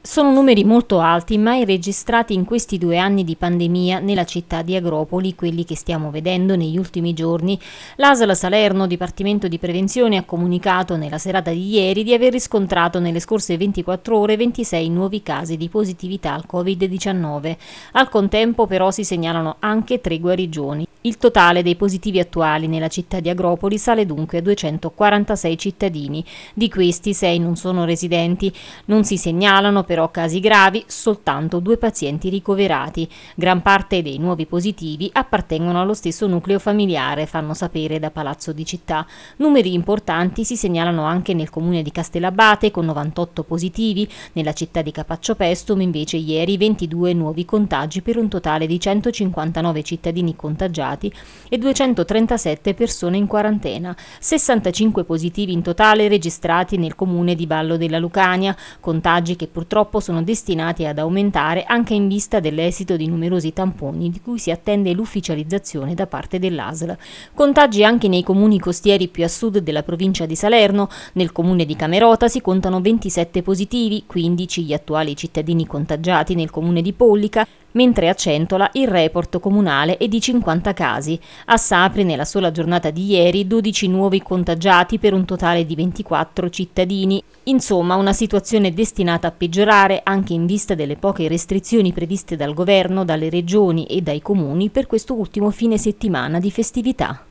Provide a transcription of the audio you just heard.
Sono numeri molto alti, mai registrati in questi due anni di pandemia nella città di Agropoli, quelli che stiamo vedendo negli ultimi giorni. L'ASL Salerno, Dipartimento di Prevenzione, ha comunicato nella serata di ieri di aver riscontrato nelle scorse 24 ore 26 nuovi casi di positività al Covid-19. Al contempo però si segnalano anche tre guarigioni. Il totale dei positivi attuali nella città di Agropoli sale dunque a 246 cittadini, di questi 6 non sono residenti. Non si segnalano però casi gravi, soltanto due pazienti ricoverati. Gran parte dei nuovi positivi appartengono allo stesso nucleo familiare, fanno sapere da Palazzo di Città. Numeri importanti si segnalano anche nel comune di Castellabate con 98 positivi, nella città di Capaccio Pestum invece ieri 22 nuovi contagi per un totale di 159 cittadini contagiati ricoverati e 237 persone in quarantena, 65 positivi in totale registrati nel comune di Vallo della Lucania, contagi che purtroppo sono destinati ad aumentare anche in vista dell'esito di numerosi tamponi di cui si attende l'ufficializzazione da parte dell'ASL. Contagi anche nei comuni costieri più a sud della provincia di Salerno, nel comune di Camerota si contano 27 positivi, 15 gli attuali cittadini contagiati nel comune di Pollica, mentre a Centola il report comunale è di 50 casi casi. A Sapri, nella sola giornata di ieri, 12 nuovi contagiati per un totale di 24 cittadini. Insomma, una situazione destinata a peggiorare anche in vista delle poche restrizioni previste dal governo, dalle regioni e dai comuni per quest'ultimo fine settimana di festività.